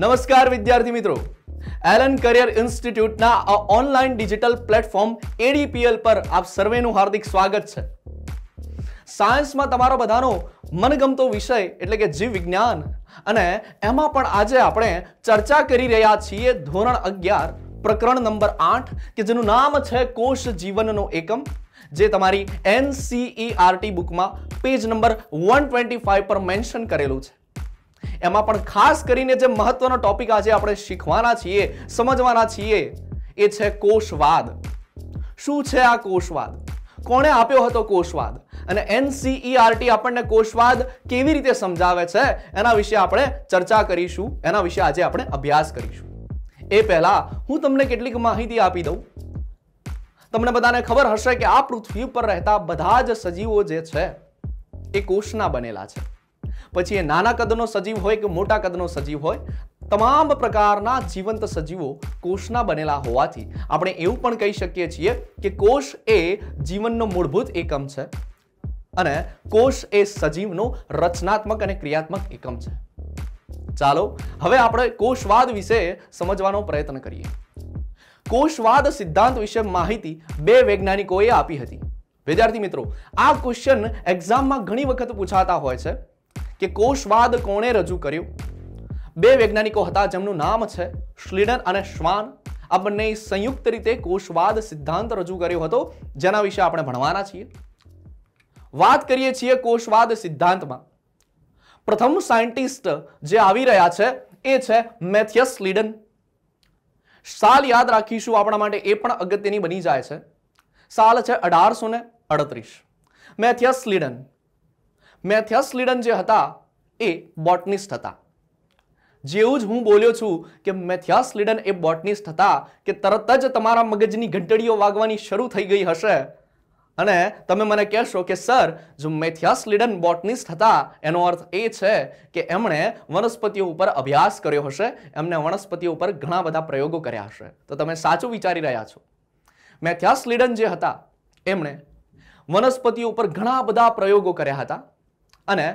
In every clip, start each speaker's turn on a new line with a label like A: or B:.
A: નમસ્કાર વિદ્યાર્થી મિત્રો એલન કરિયર ઇન્સ્ટિટ્યૂટના આ ઓનલાઈન ડિજિટલ પ્લેટફોર્મ એડીપીએલ પર આપ સર્વેનું હાર્દિક સ્વાગત છે સાયન્સમાં તમારો બધાનો મનગમતો વિષય એટલે કે જીવ વિજ્ઞાન અને એમાં પણ આજે આપણે ચર્ચા કરી રહ્યા છીએ ધોરણ અગિયાર પ્રકરણ નંબર આઠ કે જેનું નામ છે કોષ જીવનનો એકમ જે તમારી એનસીઈઆરટી બુકમાં page number one twenty five પર મેન્શન કરેલું છે એમાં પણ ખાસ કરીને જે મહત્વનો ટોપિક આજે આપણે શીખવાના છીએ સમજવાના છીએ એ છે કોષવાદ શું છે આ કોષવાદ કોણે આપ્યો હતો કોષવાદ અને એનસીઈઆરટી e આપણને કોષવાદ કેવી રીતે સમજાવે છે એના વિશે આપણે ચર્ચા કરીશું એના વિશે આજે આપણે અભ્યાસ કરીશું એ પહેલા હું તમને કેટલીક માહિતી આપી દઉં તમને બધાને ખબર હશે કે આ પૃથ્વી પર રહેતા બધા જ સજીવો જે છે એ કોષના બનેલા છે પછી એ નાના કદનો સજીવ હોય કે મોટા કદનો સજીવ હોય તમામ પ્રકારના જીવંત સજીવો કોષના બનેલા હોવાથી આપણે એવું પણ કહી શકીએ છીએ કે કોષ એ જીવનનો મૂળભૂત એકમ છે અને કોષ એ સજીવનો રચનાત્મક અને ક્રિયાત્મક એકમ છે ચાલો હવે આપણે કોષવાદ વિશે સમજવાનો પ્રયત્ન કરીએ કોષવાદ સિદ્ધાંત વિશે માહિતી બે વૈજ્ઞાનિકોએ આપી હતી વિદ્યાર્થી મિત્રો આ ક્વેશ્ચન એક્ઝામમાં ઘણી વખત પૂછાતા હોય છે કે કોષવાદ કોણે રજૂ કર્યો બે વૈજ્ઞાનિકો હતા જેમનું નામ છે શ્લિડન અને શ્વાન આ બંને સંયુક્ત રીતે કોષવાદ સિદ્ધાંત રજૂ કર્યો હતો જેના વિશે આપણે ભણવાના છીએ વાત કરીએ છીએ કોષવાદ સિદ્ધાંતમાં પ્રથમ સાયન્ટિસ્ટ જે આવી રહ્યા છે એ છે મેથિયસ લીડન સાલ યાદ રાખીશું આપણા માટે એ પણ અગત્યની બની જાય છે સાલ છે અઢારસો ને અડત્રીસ મેથિયસ લીડન મેથ્યસ લીડન જે હતા એ બોટનિસ્ટ હતા જેવું જ હું બોલ્યો છું કે મેથ્યાસ લીડન એ બોટનિસ્ટ હતા કે તરત જ તમારા મગજની ઘંટડીઓ વાગવાની શરૂ થઈ ગઈ હશે અને તમે મને કહેશો કે સર જો મેથ્યાસ લીડન બોટનિસ્ટ હતા એનો અર્થ એ છે કે એમણે વનસ્પતિઓ ઉપર અભ્યાસ કર્યો હશે એમને વનસ્પતિઓ ઉપર ઘણા બધા પ્રયોગો કર્યા હશે તો તમે સાચું વિચારી રહ્યા છો મેથ્યાસ લીડન જે હતા એમણે વનસ્પતિઓ ઉપર ઘણા બધા પ્રયોગો કર્યા હતા અને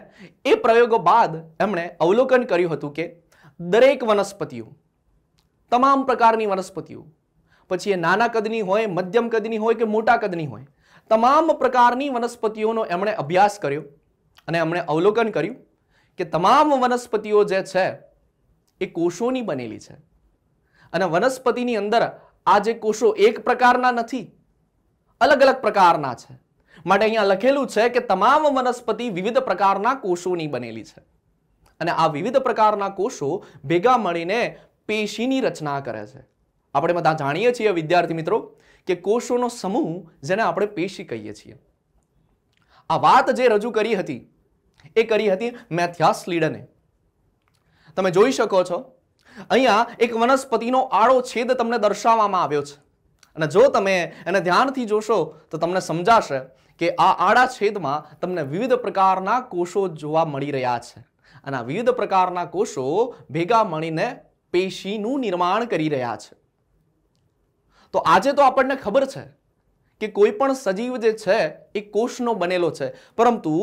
A: એ પ્રયોગો બાદ એમણે અવલોકન કર્યું હતું કે દરેક વનસ્પતિઓ તમામ પ્રકારની વનસ્પતિઓ પછી એ નાના કદની હોય મધ્યમ કદની હોય કે મોટા કદની હોય તમામ પ્રકારની વનસ્પતિઓનો એમણે અભ્યાસ કર્યો અને એમણે અવલોકન કર્યું કે તમામ વનસ્પતિઓ જે છે એ કોષોની બનેલી છે અને વનસ્પતિની અંદર આ જે કોષો એક પ્રકારના નથી અલગ અલગ પ્રકારના છે માટે અહીંયા લખેલું છે કે તમામ વનસ્પતિ વિવિધ પ્રકારના કોષોની બનેલી છે અને આ વિવિધ પ્રકારના કોષો ભેગા મળીને પેશીની રચના કરે છે આપણે બધા જાણીએ છીએ વિદ્યાર્થી મિત્રો કે કોષોનો સમૂહ જેને આપણે પેશી કહીએ છીએ આ વાત જે રજૂ કરી હતી એ કરી હતી મેથ્યાસ લીડને તમે જોઈ શકો છો અહીંયા એક વનસ્પતિનો આડો છેદ તમને દર્શાવવામાં આવ્યો છે અને જો તમે એને ધ્યાનથી જોશો તો તમને સમજાશે કે આ આડા છેદમાં તમને વિવિધ પ્રકારના કોષો જોવા મળી રહ્યા છે અને વિવિધ પ્રકારના કોષો ભેગા મળીને પેશીનું નિર્માણ કરી રહ્યા છે તો આજે તો આપણને ખબર છે કે કોઈ પણ સજીવ જે છે એ કોષનો બનેલો છે પરંતુ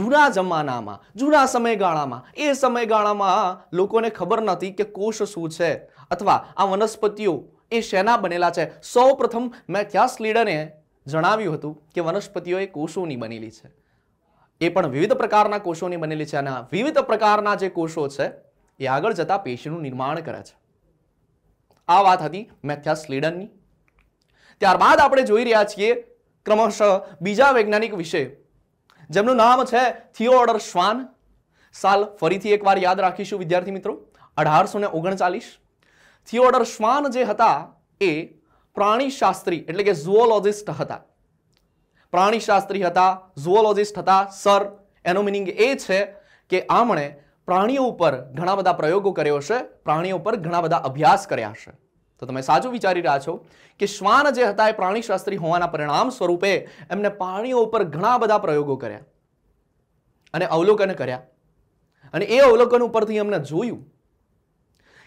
A: જૂના જમાનામાં જૂના સમયગાળામાં એ સમયગાળામાં લોકોને ખબર નથી કે કોષ શું છે અથવા આ વનસ્પતિઓ એ શેના બનેલા છે સૌ પ્રથમ મેથ્યાસ લીડને જણાવ્યું હતું કે વનસ્પતિઓ એ કોષોની બનેલી છે એ પણ વિવિધ પ્રકારના કોષોની બનેલી છે અને વિવિધ પ્રકારના જે કોષો છે એ આગળ જતાં પેશીનું નિર્માણ કરે છે આ વાત હતી મેથ્યા સ્લીડનની ત્યારબાદ આપણે જોઈ રહ્યા છીએ ક્રમશઃ બીજા વૈજ્ઞાનિક વિશે જેમનું નામ છે થિયોડર શ્વાન સાલ ફરીથી એકવાર યાદ રાખીશું વિદ્યાર્થી મિત્રો અઢારસો ને ઓગણચાલીસ થિયોડર શ્વાન જે હતા એ પ્રાણીશાસ્ત્રી એટલે કે ઝુઓલોજિસ્ટ હતા પ્રાણીશાસ્ત્રી હતા ઝુઓલોજિસ્ટ હતા સર એનો મિનિંગ એ છે કે આમણે પ્રાણીઓ ઉપર ઘણા બધા પ્રયોગો કર્યો છે પ્રાણીઓ પર ઘણા બધા અભ્યાસ કર્યા છે તો તમે સાચું વિચારી રહ્યા છો કે શ્વાન જે હતા એ પ્રાણીશાસ્ત્રી હોવાના પરિણામ સ્વરૂપે એમને પ્રાણીઓ ઉપર ઘણા બધા પ્રયોગો કર્યા અને અવલોકન કર્યા અને એ અવલોકન ઉપરથી એમને જોયું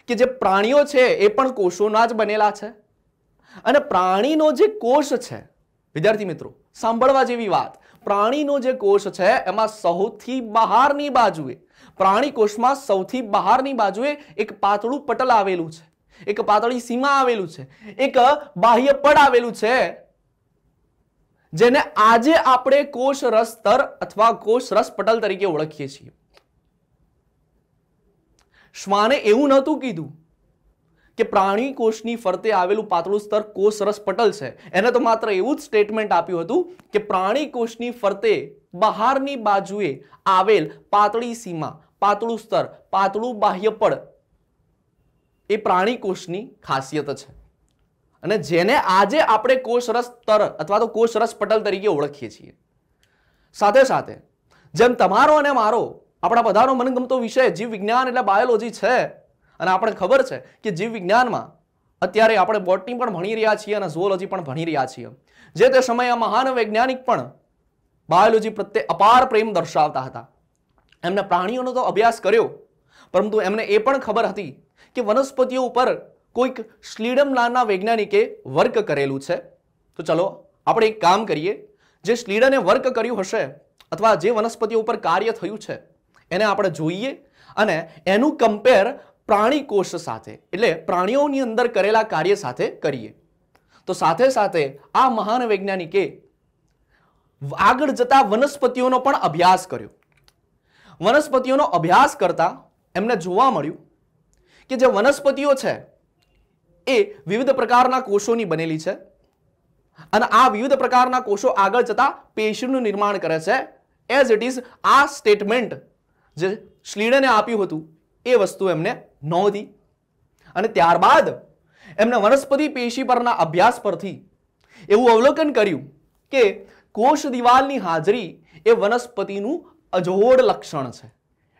A: કે જે પ્રાણીઓ છે એ પણ કોષોના જ બનેલા છે અને પ્રાણીનો જે કોષ છે વિદ્યાર્થી મિત્રો સાંભળવા જેવી વાત પ્રાણીનો જે કોષ છે એમાં સૌથી બહારની બાજુએ પ્રાણી કોષમાં સૌથી બહારની બાજુએ એક પાતળું પટલ આવેલું છે એક પાતળી સીમા આવેલું છે એક બાહ્ય પડ આવેલું છે જેને આજે આપણે કોષ સ્તર અથવા કોષ રસ પટલ તરીકે ઓળખીએ છીએ શ્વાને એવું નહોતું કીધું કે પ્રાણી કોષની ફરતે આવેલું પાતળું સ્તર કોષરસ પટલ છે એને તો માત્ર એવું જ સ્ટેટમેન્ટ આપ્યું હતું કે પ્રાણી કોષની ફરતે બહારની બાજુએ આવેલ પાતળી સીમા પાતળું સ્તર પાતળું બાહ્ય પડ એ પ્રાણી કોષની ખાસિયત છે અને જેને આજે આપણે કોષરસ સ્તર અથવા તો કોષરસ પટલ તરીકે ઓળખીએ છીએ સાથે સાથે જેમ તમારો અને મારો આપણા બધાનો મનગમતો વિષય જીવ વિજ્ઞાન એટલે બાયોલોજી છે અને આપણે ખબર છે કે જીવ વિજ્ઞાનમાં અત્યારે આપણે બોટની પણ ભણી રહ્યા છીએ અને ઝુઓલોજી પણ ભણી રહ્યા છીએ જે તે સમયે આ મહાન વૈજ્ઞાનિક પણ બાયોલોજી પ્રત્યે અપાર પ્રેમ દર્શાવતા હતા એમને પ્રાણીઓનો તો અભ્યાસ કર્યો પરંતુ એમને એ પણ ખબર હતી કે વનસ્પતિઓ ઉપર કોઈક શ્લીડમ નામના વૈજ્ઞાનિકે વર્ક કરેલું છે તો ચલો આપણે એક કામ કરીએ જે શ્લીડને વર્ક કર્યું હશે અથવા જે વનસ્પતિઓ ઉપર કાર્ય થયું છે એને આપણે જોઈએ અને એનું કમ્પેર પ્રાણી કોષ સાથે એટલે પ્રાણીઓની અંદર કરેલા કાર્ય સાથે કરીએ તો સાથે સાથે આ મહાન વૈજ્ઞાનિકે આગળ જતા વનસ્પતિઓનો પણ અભ્યાસ કર્યો વનસ્પતિઓનો અભ્યાસ કરતા એમને જોવા મળ્યું કે જે વનસ્પતિઓ છે એ વિવિધ પ્રકારના કોષોની બનેલી છે અને આ વિવિધ પ્રકારના કોષો આગળ જતા પેશીનું નિર્માણ કરે છે એઝ ઇટ ઇઝ આ સ્ટેટમેન્ટ જે શ્લીણને આપ્યું હતું એ વસ્તુ એમને નહોતી અને ત્યારબાદ એમને વનસ્પતિ પેશી પરના અભ્યાસ પરથી એવું અવલોકન કર્યું કે કોષ દિવાલની હાજરી એ વનસ્પતિનું અજોડ લક્ષણ છે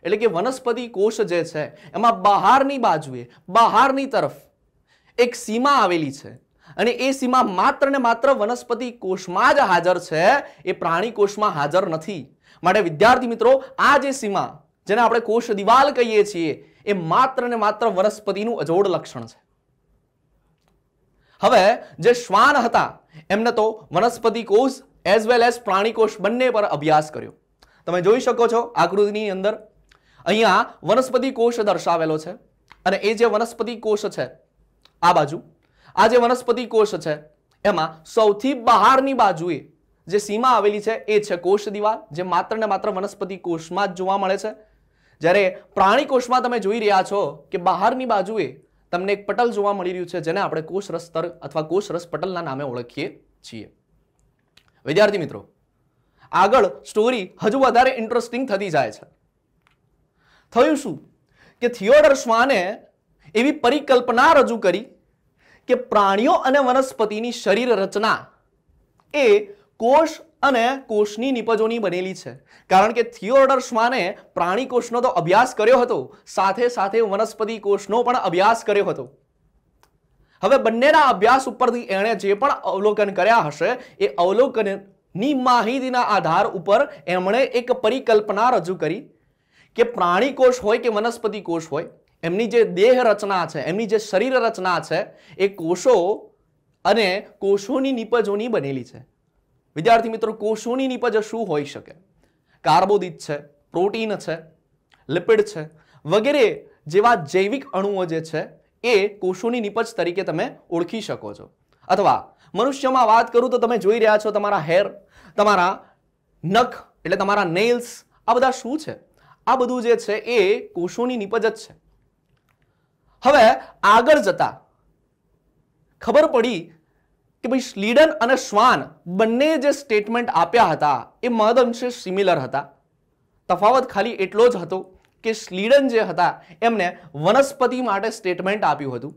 A: એટલે કે વનસ્પતિ કોષ જે છે એમાં બહારની બાજુએ બહારની તરફ એક સીમા આવેલી છે અને એ સીમા માત્ર ને માત્ર વનસ્પતિ કોષમાં જ હાજર છે એ પ્રાણી કોષમાં હાજર નથી માટે વિદ્યાર્થી મિત્રો આ જે સીમા જેને આપણે કોષ દિવાલ કહીએ છીએ એ માત્ર ને માત્ર વનસ્પતિનું અજોડ લક્ષણ છે હવે જે શ્વાન હતા એમને તો વનસ્પતિ કોષ એઝ વેલ એઝ પ્રાણી કોષ બંને પર અભ્યાસ કર્યો તમે જોઈ શકો છો આકૃતિની અંદર અહીંયા વનસ્પતિ કોષ દર્શાવેલો છે અને એ જે વનસ્પતિ કોષ છે આ બાજુ આ જે વનસ્પતિ કોષ છે એમાં સૌથી બહારની બાજુએ જે સીમા આવેલી છે એ છે કોષ દિવાલ જે માત્ર ને માત્ર વનસ્પતિ કોષમાં જ જોવા મળે છે જ્યારે પ્રાણી કોષમાં તમે જોઈ રહ્યા છો કે બહારની બાજુએ તમને એક પટલ જોવા મળી રહ્યું છે જેને આપણે કોષરસ સ્તર અથવા કોષરસ પટલના નામે ઓળખીએ છીએ વિદ્યાર્થી મિત્રો આગળ સ્ટોરી હજુ વધારે ઇન્ટરેસ્ટિંગ થતી જાય છે થયું શું કે થિયોડર શ્વાને એવી પરિકલ્પના રજૂ કરી કે પ્રાણીઓ અને વનસ્પતિની શરીર રચના એ કોષ અને કોષની નિપજોની બનેલી છે કારણ કે થિયોડર્સમાને પ્રાણી કોષનો તો અભ્યાસ કર્યો હતો સાથે સાથે વનસ્પતિ કોષનો પણ અભ્યાસ કર્યો હતો હવે બંનેના અભ્યાસ ઉપરથી એણે જે પણ અવલોકન કર્યા હશે એ અવલોકનની માહિતીના આધાર ઉપર એમણે એક પરિકલ્પના રજૂ કરી કે પ્રાણી કોષ હોય કે વનસ્પતિ કોષ હોય એમની જે દેહ રચના છે એમની જે શરીર રચના છે એ કોષો અને કોષોની નિપજોની બનેલી છે વિદ્યાર્થી મિત્રો કોષોની નીપજ શું હોઈ શકે કાર્બોદિત છે પ્રોટીન છે લિપિડ છે વગેરે જેવા જૈવિક અણુઓ જે છે એ કોષોની નીપજ તરીકે તમે ઓળખી શકો છો અથવા મનુષ્યમાં વાત કરું તો તમે જોઈ રહ્યા છો તમારા હેર તમારા નખ એટલે તમારા નેઇલ્સ આ બધા શું છે આ બધું જે છે એ કોષોની નીપજ જ છે હવે આગળ જતા ખબર પડી કે ભાઈ સ્લીડન અને શ્વાન બંને જે સ્ટેટમેન્ટ આપ્યા હતા એ મહદ અંશે સિમિલર હતા તફાવત ખાલી એટલો જ હતો કે સ્લીડન જે હતા એમને વનસ્પતિ માટે સ્ટેટમેન્ટ આપ્યું હતું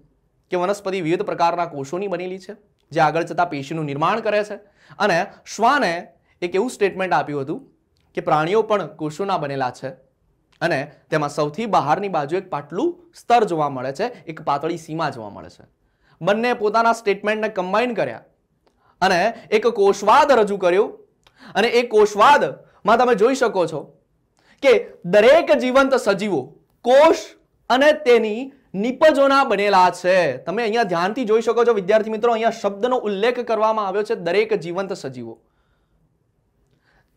A: કે વનસ્પતિ વિવિધ પ્રકારના કોષોની બનેલી છે જે આગળ જતાં પેશીનું નિર્માણ કરે છે અને શ્વાને એક એવું સ્ટેટમેન્ટ આપ્યું હતું કે પ્રાણીઓ પણ કોષોના બનેલા છે અને તેમાં સૌથી બહારની બાજુ એક પાટલું સ્તર જોવા મળે છે એક પાતળી સીમા જોવા મળે છે બંને પોતાના સ્ટેટમેન્ટને કમ્બાઈન કર્યા અને એક કોષવાદ રજૂ કર્યો અને એ કોષવાદમાં તમે જોઈ શકો છો કે દરેક જીવંત સજીવો કોષ અને તેની નિપજોના બનેલા છે તમે અહીંયા ધ્યાનથી જોઈ શકો છો વિદ્યાર્થી મિત્રો અહીંયા શબ્દનો ઉલ્લેખ કરવામાં આવ્યો છે દરેક જીવંત સજીવો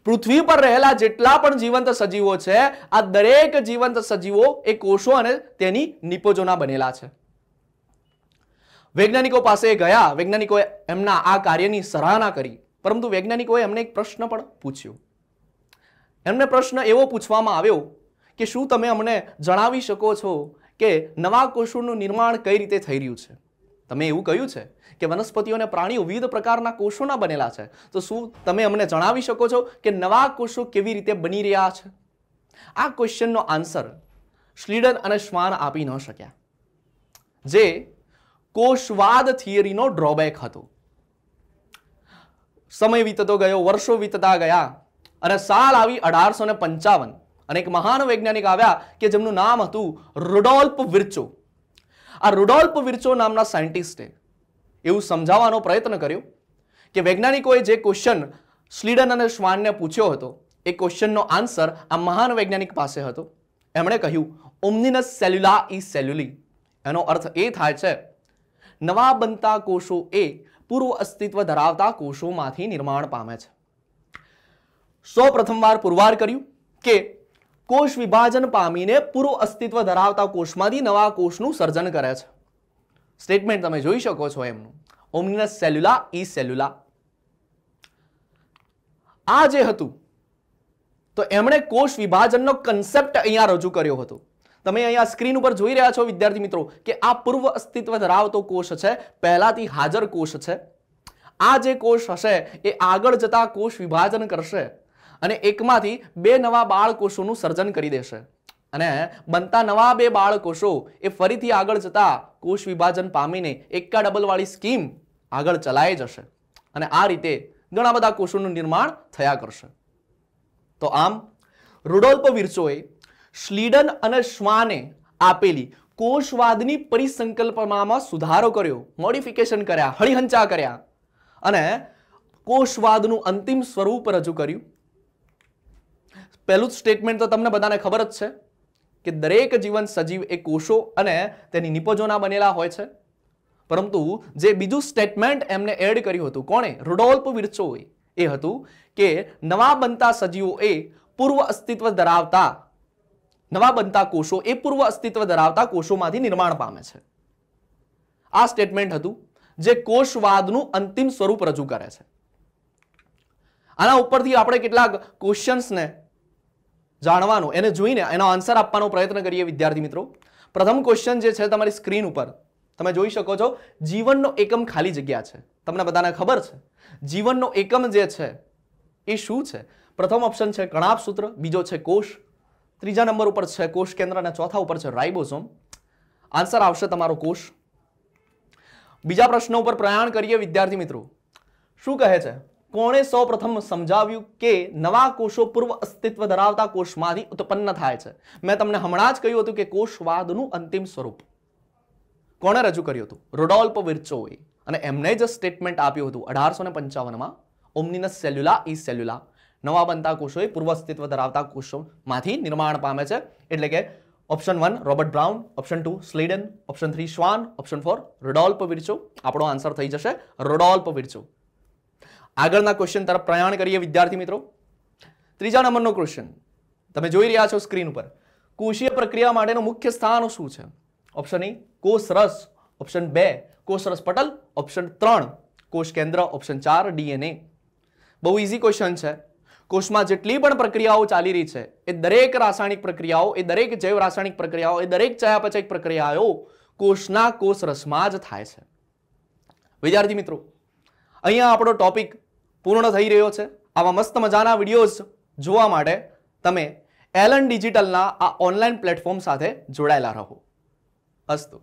A: પૃથ્વી પર રહેલા જેટલા પણ જીવંત સજીવો છે આ દરેક જીવંત સજીવો એ કોષો અને તેની નિપજોના બનેલા છે વૈજ્ઞાનિકો પાસે ગયા વૈજ્ઞાનિકોએ એમના આ કાર્યની સરાહના કરી પરંતુ વૈજ્ઞાનિકોએ એમને એક પ્રશ્ન પણ પૂછ્યો એમને પ્રશ્ન એવો પૂછવામાં આવ્યો કે શું તમે અમને જણાવી શકો છો કે નવા કોષોનું નિર્માણ કઈ રીતે થઈ રહ્યું છે તમે એવું કહ્યું છે કે વનસ્પતિઓ અને પ્રાણીઓ વિવિધ પ્રકારના કોષોના બનેલા છે તો શું તમે અમને જણાવી શકો છો કે નવા કોષો કેવી રીતે બની રહ્યા છે આ ક્વેશ્ચનનો આન્સર શ્લીડન અને શ્વાન આપી ન શક્યા જે કોષવાદ થિયરીનો ડ્રોબેક હતો સમય વીતતો ગયો વર્ષો વીતતા ગયા અને સાલ આવી અઢારસો ને પંચાવન અને એક મહાન વૈજ્ઞાનિક આવ્યા કે જેમનું નામ હતું રુડોલ્પ વિરચો આ રુડોલ્પ વિરચો નામના સાયન્ટિસ્ટે એવું સમજાવવાનો પ્રયત્ન કર્યો કે વૈજ્ઞાનિકોએ જે ક્વેશ્ચન સ્લીડન અને શ્વાનને પૂછ્યો હતો એ ક્વેશ્ચનનો આન્સર આ મહાન વૈજ્ઞાનિક પાસે હતો એમણે કહ્યું ઓમનિનસ સેલ્યુલા ઈ સેલ્યુલી એનો અર્થ એ થાય છે નવા બનતા કોષો એ પૂર્વ અસ્તિત્વ ધરાવતા કોષોમાંથી નિર્માણ પામે છે સૌ પ્રથમવાર પુરવાર કર્યું કે કોષ વિભાજન પામીને પૂર્વ અસ્તિત્વ ધરાવતા કોષમાંથી નવા કોષનું સર્જન કરે છે સ્ટેટમેન્ટ તમે જોઈ શકો છો એમનું ઓમનિનસ સેલ્યુલા ઈ સેલ્યુલા આ જે હતું તો એમણે કોષ વિભાજનનો કન્સેપ્ટ અહીંયા રજૂ કર્યો હતો તમે અહીંયા સ્ક્રીન ઉપર જોઈ રહ્યા છો વિદ્યાર્થી મિત્રો કે આ પૂર્વ અસ્તિત્વ ધરાવતો કોષ છે પહેલાથી હાજર કોષ છે આ જે કોષ હશે એ આગળ જતા કોષ વિભાજન કરશે અને એકમાંથી બે નવા બાળકોષોનું સર્જન કરી દેશે અને બનતા નવા બે બાળકોષો એ ફરીથી આગળ જતા કોષ વિભાજન પામીને એકા ડબલવાળી સ્કીમ આગળ ચલાઈ જશે અને આ રીતે ઘણા બધા કોષોનું નિર્માણ થયા કરશે તો આમ રુડોલ્ફ વિર્ચોએ શ્લીડન અને શ્વાને આપેલી કોષવાદની પરિસંકલ્પનામાં સુધારો કર્યો મોડિફિકેશન કર્યા હળીહંચા કર્યા અને કોષવાદનું અંતિમ સ્વરૂપ રજૂ કર્યું પહેલું સ્ટેટમેન્ટ તો તમને બધાને ખબર જ છે કે દરેક જીવન સજીવ એ કોષો અને તેની નિપજોના બનેલા હોય છે પરંતુ જે બીજું સ્ટેટમેન્ટ એમને એડ કર્યું હતું કોણે રુડોલ્ફ વિર્ચોએ એ હતું કે નવા બનતા સજીવો એ પૂર્વ અસ્તિત્વ ધરાવતા નવા બનતા કોષો એ પૂર્વ અસ્તિત્વ ધરાવતા કોષોમાંથી નિર્માણ પામે છે આ સ્ટેટમેન્ટ હતું જે કોષવાદનું અંતિમ સ્વરૂપ રજૂ કરે છે આના ઉપરથી આપણે કેટલાક ક્વેશ્ચન્સને જાણવાનો એને જોઈને એનો આન્સર આપવાનો પ્રયત્ન કરીએ વિદ્યાર્થી મિત્રો પ્રથમ ક્વેશ્ચન જે છે તમારી સ્ક્રીન ઉપર તમે જોઈ શકો છો જીવનનો એકમ ખાલી જગ્યા છે તમને બધાને ખબર છે જીવનનો એકમ જે છે એ શું છે પ્રથમ ઓપ્શન છે કણાપ સૂત્ર બીજો છે કોષ ત્રીજા નંબર ઉપર છે કોષ કેન્દ્ર અને ચોથા ઉપર છે રાઇબોસોમ આન્સર આવશે તમારો કોષ બીજા પ્રશ્ન ઉપર પ્રયાણ કરીએ વિદ્યાર્થી મિત્રો શું કહે છે કોણે સૌ પ્રથમ સમજાવ્યું કે નવા કોષો પૂર્વ અસ્તિત્વ ધરાવતા કોષમાંથી ઉત્પન્ન થાય છે મેં તમને હમણાં જ કહ્યું હતું કે કોષવાદનું અંતિમ સ્વરૂપ કોણે રજૂ કર્યું હતું રોડોલ્પ વિર્ચોએ અને એમને જ સ્ટેટમેન્ટ આપ્યું હતું અઢારસો ને પંચાવનમાં ઓમનિનસ સેલ્યુલા ઇ સેલ્યુલા નવા બનતા કોષો એ પૂર્વ અસ્તિત્વ ધરાવતા કોષોમાંથી નિર્માણ પામે છે એટલે કે option one Robert Brown option two Schleiden option three Schwann option four Rudolf Virchow આપણો આન્સર થઈ જશે રોડોલ્પ વિરચુ આગળના ક્વેશ્ચન તરફ પ્રયાણ કરીએ વિદ્યાર્થી મિત્રો ત્રીજા નંબરનો ક્વેશ્ચન તમે જોઈ રહ્યા છો સ્ક્રીન ઉપર કોષીય પ્રક્રિયા માટેનું મુખ્ય સ્થાન શું છે ઓપ્શન એ e, કોષરસ ઓપ્શન બે કોષરસ પટલ ઓપ્શન ત્રણ કોષ કેન્દ્ર ઓપ્શન ચાર ડીએનએ બહુ ઇઝી ક્વેશ્ચન છે કોષમાં જેટલી પણ પ્રક્રિયાઓ ચાલી રહી છે એ દરેક રાસાયણિક પ્રક્રિયાઓ એ દરેક જૈવ રાસાયણિક પ્રક્રિયાઓ એ દરેક ચયાપચયિક પ્રક્રિયાઓ કોષના કોષ રસમાં જ થાય છે વિદ્યાર્થી મિત્રો અહીંયા આપણો ટોપિક પૂર્ણ થઈ રહ્યો છે આવા મસ્ત મજાના વિડીયોઝ જોવા માટે તમે એલન ડિજિટલના આ ઓનલાઈન પ્લેટફોર્મ સાથે જોડાયેલા રહો અસ્તુ